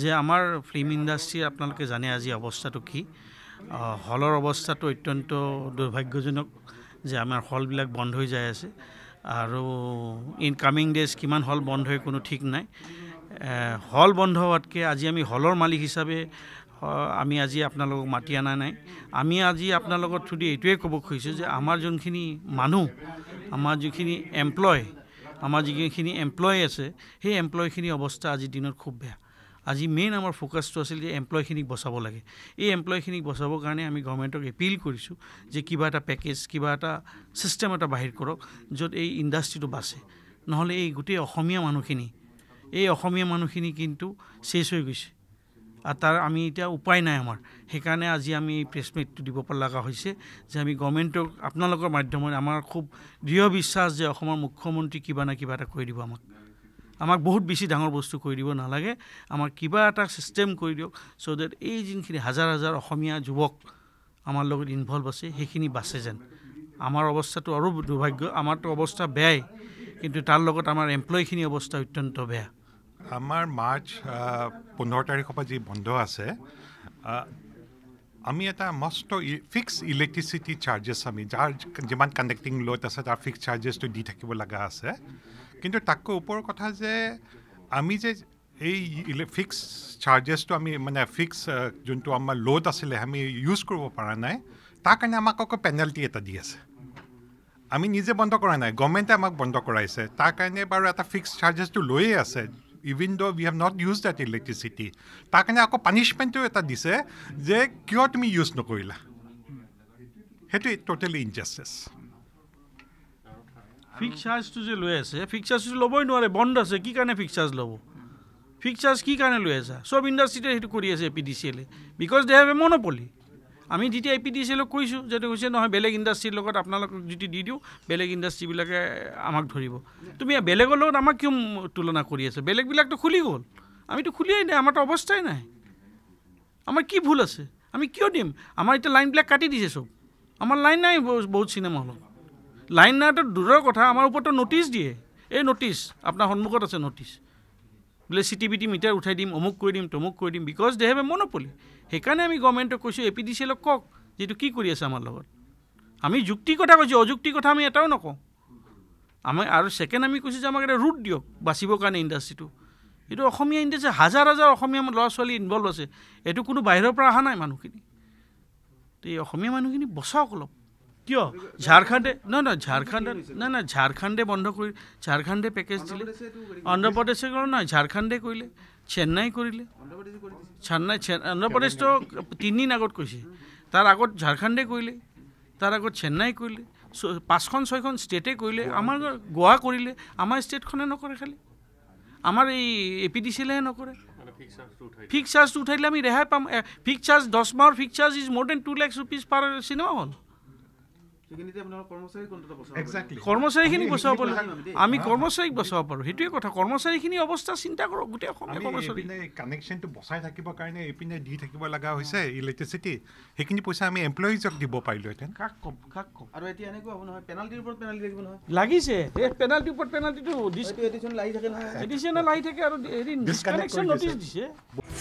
যে আমাৰ ফিল্ম ইণ্ডাষ্ট্ৰীৰ আপোনালোকে জানে আজি অৱস্থাটো কি হলৰ অৱস্থাটো অত্যন্ত দুৰ্ভাগ্যজনক যে আমাৰ হলবিলাক বন্ধ হৈ যায় আছে আৰু ইন কামিং ডেজ কিমান হল বন্ধ হয় কোনো ঠিক নাই হল বন্ধ হোৱাতকৈ আজি আমি হলৰ মালিক হিচাপে আমি আজি আপোনালোকক মাতি অনা নাই আমি আজি আপোনালোকৰ থ্ৰুদি এইটোৱে ক'ব খুজিছোঁ যে আমাৰ যোনখিনি মানুহ আমাৰ যিখিনি এমপ্লয় আমাৰ যিখিনি এমপ্লয় আছে সেই এমপ্লয়খিনিৰ অৱস্থা আজিৰ দিনত খুব বেয়া আজি মেইন আমাৰ ফ'কাছটো আছিল যে এমপ্লয়খিনিক বচাব লাগে এই এমপ্লয়খিনিক বচাবৰ কাৰণে আমি গভৰ্ণমেণ্টক এপিল কৰিছোঁ যে কিবা এটা পেকেজ কিবা এটা ছিষ্টেম এটা বাহিৰ কৰক য'ত এই ইণ্ডাষ্ট্ৰিটো বাচে নহ'লে এই গোটেই অসমীয়া মানুহখিনি এই অসমীয়া মানুহখিনি কিন্তু চেছ হৈ গৈছে আৰু তাৰ আমি এতিয়া উপায় নাই আমাৰ সেইকাৰণে আজি আমি এই মিটটো দিব লগা হৈছে যে আমি গভৰ্ণমেণ্টক আপোনালোকৰ মাধ্যমত আমাৰ খুব দৃঢ় বিশ্বাস যে অসমৰ মুখ্যমন্ত্ৰী কিবা নাই কিবা এটা কৰি দিব আমাক আমাক বহুত বেছি ডাঙৰ বস্তু কৰি দিব নালাগে আমাক কিবা এটা ছিষ্টেম কৰি দিয়ক চ' ডেট এই যোনখিনি হাজাৰ হাজাৰ অসমীয়া যুৱক আমাৰ লগত ইনভল্ভ আছে সেইখিনি বাছে যেন আমাৰ অৱস্থাটো আৰু দুৰ্ভাগ্য আমাৰতো অৱস্থা বেয়াই কিন্তু তাৰ লগত আমাৰ এমপ্লয়ীখিনি অৱস্থা অত্যন্ত বেয়া আমাৰ মাৰ্চ পোন্ধৰ তাৰিখৰ পৰা যি বন্ধ আছে আমি এটা মষ্ট ফিক্স ইলেক্ট্ৰিচিটি চাৰ্জেছ আমি যাৰ যিমান কানেক্টিং লৈ আছে তাৰ ফিক্স চাৰ্জেছটো দি থাকিব লগা আছে কিন্তু তাতকৈ ওপৰৰ কথা যে আমি যে এই ফিক্স চাৰ্জেছটো আমি মানে ফিক্স যোনটো আমাৰ লোড আছিলে আমি ইউজ কৰিব পৰা নাই তাৰ কাৰণে আমাক আকৌ পেনাল্টি এটা দি আছে আমি নিজে বন্ধ কৰা নাই গভমেণ্টে আমাক বন্ধ কৰাইছে তাৰ কাৰণে বাৰু এটা ফিক্স চাৰ্জেছটো লৈয়ে আছে even though' we have not use that electricity তাৰ কাৰণে আকৌ পানিছমেণ্টো এটা দিছে যে কিয় তুমি ইউজ নকৰিলা সেইটোৱেই ট'টেলি ইনজাষ্টিছ ফিক্স চাৰ্জটো যে লৈ আছে ফিক্স চাৰ্জটো ল'বই নোৱাৰে বন্ধ আছে কি কাৰণে ফিক্স চাৰ্জ ল'ব ফিক্স চাৰ্জ কি কাৰণে লৈ আছা চব ইণ্ডাষ্ট্ৰিতে সেইটো কৰি আছে পি ডি চি এলে because they have a monopoly আমি যেতিয়া এ পি ডি চি এলক কৈছোঁ যে কৈছে নহয় বেলেগ ইণ্ডাষ্ট্ৰীৰ লগত আপোনালোকক যদি দি দিওঁ বেলেগ ইণ্ডাষ্ট্ৰীবিলাকে আমাক ধৰিব তুমি বেলেগৰ লগত আমাক কিয় তুলনা কৰি আছে বেলেগবিলাকতো খুলি গ'ল আমিতো খুলিয়েই নাই আমাৰতো অৱস্থাই নাই আমাৰ কি ভুল আছে আমি কিয় দিম আমাৰ এতিয়া লাইনবিলাক কাটি দিছে চব আমাৰ লাইন নাই বহুত চিনেমা হলত লাইন নাইতো দূৰৰ কথা আমাৰ ওপৰতো নটিছ দিয়ে এই নটিছ আপোনাৰ সন্মুখত আছে নটিছ বোলে C T B T meter উঠাই দিম অমুক কৰি দিম তমুক কৰি দিম because they have a monopoly সেইকাৰণে আমি গভৰ্ণমেণ্টক কৈছোঁ এ পি ডি চি এলক কওক যে এইটো কি কৰি আছে আমাৰ লগত আমি যুক্তিৰ কথা কৈছোঁ অযুক্তিৰ কথা আমি এটাও নকওঁ আমাৰ আৰু ছেকেণ্ড আমি কৈছোঁ যে আমাক এটা ৰুট দিয়ক বাচিবৰ কাৰণে ইণ্ডাষ্ট্ৰিটো এইটো অসমীয়া ইণ্ডাষ্ট্ৰি হাজাৰ হাজাৰ অসমীয়া ল'ৰা ছোৱালী ইনভল্ভ আছে এইটো কোনো বাহিৰৰ পৰা অহা নাই মানুহখিনি এই অসমীয়া মানুহখিনি বচাওক অলপ কিয় ঝাৰখণ্ডে নহয় নহয় ঝাৰখণ্ডত নহয় নহয় ঝাৰখণ্ডে বন্ধ কৰি ঝাৰখণ্ডে পেকেজ দিলে অন্ধ্ৰপ্ৰদেশে কৰিলে নহয় ঝাৰখণ্ডে কৰিলে চেন্নাই কৰিলে চেন্নাই অন্ধ্ৰপ্ৰদেশটো তিনিদিন আগত কৈছে তাৰ আগত ঝাৰখণ্ডে কৰিলে তাৰ আগত চেন্নাই কৰিলে পাঁচখন ছয়খন ষ্টেটে কৰিলে আমাৰ গোৱা কৰিলে আমাৰ ষ্টেটখনে নকৰে খালি আমাৰ এই এ পি ডি চিলেহে নকৰে ফিক্স চাৰ্জটো উঠাই দিলে আমি ৰেহাই পাম ফিক্স চাৰ্জ দহ মাহৰ fix charge is more than two lakh rupees per cinema hall কৰ্মচাৰীখিনি বচাব পাৰোঁ আমি কৰ্মচাৰীক বচাব পাৰোঁ সেইটোৱে কথা কৰ্মচাৰীখিনি অৱস্থা চিন্তা কৰক গোটেই অসমীয়া কৰ্মচাৰী কানেকশ্যনটো বচাই থাকিবৰ কাৰণে এইপিনে দি থাকিব লগা হৈছে ইলেক্ট্ৰিচিটি সেইখিনি পইচা আমি এমপ্লয়িজক দিব পাৰিলোঁ হেঁতেন কাক কম কাক কম আৰু এতিয়া এনেকুৱা হ'ব নহয় পেনাল্টিৰ ওপৰত পেনাল্টি লাগিব নহয় লাগিছে এই পেনাল্টিৰ ওপৰত পেনাল্টিটো এডিশ্যন লাগি থাকে নহয় এডিশ্যনে লাগি থাকে আৰু হেৰি ডিছকানেকশ্যন নটিছ দিছে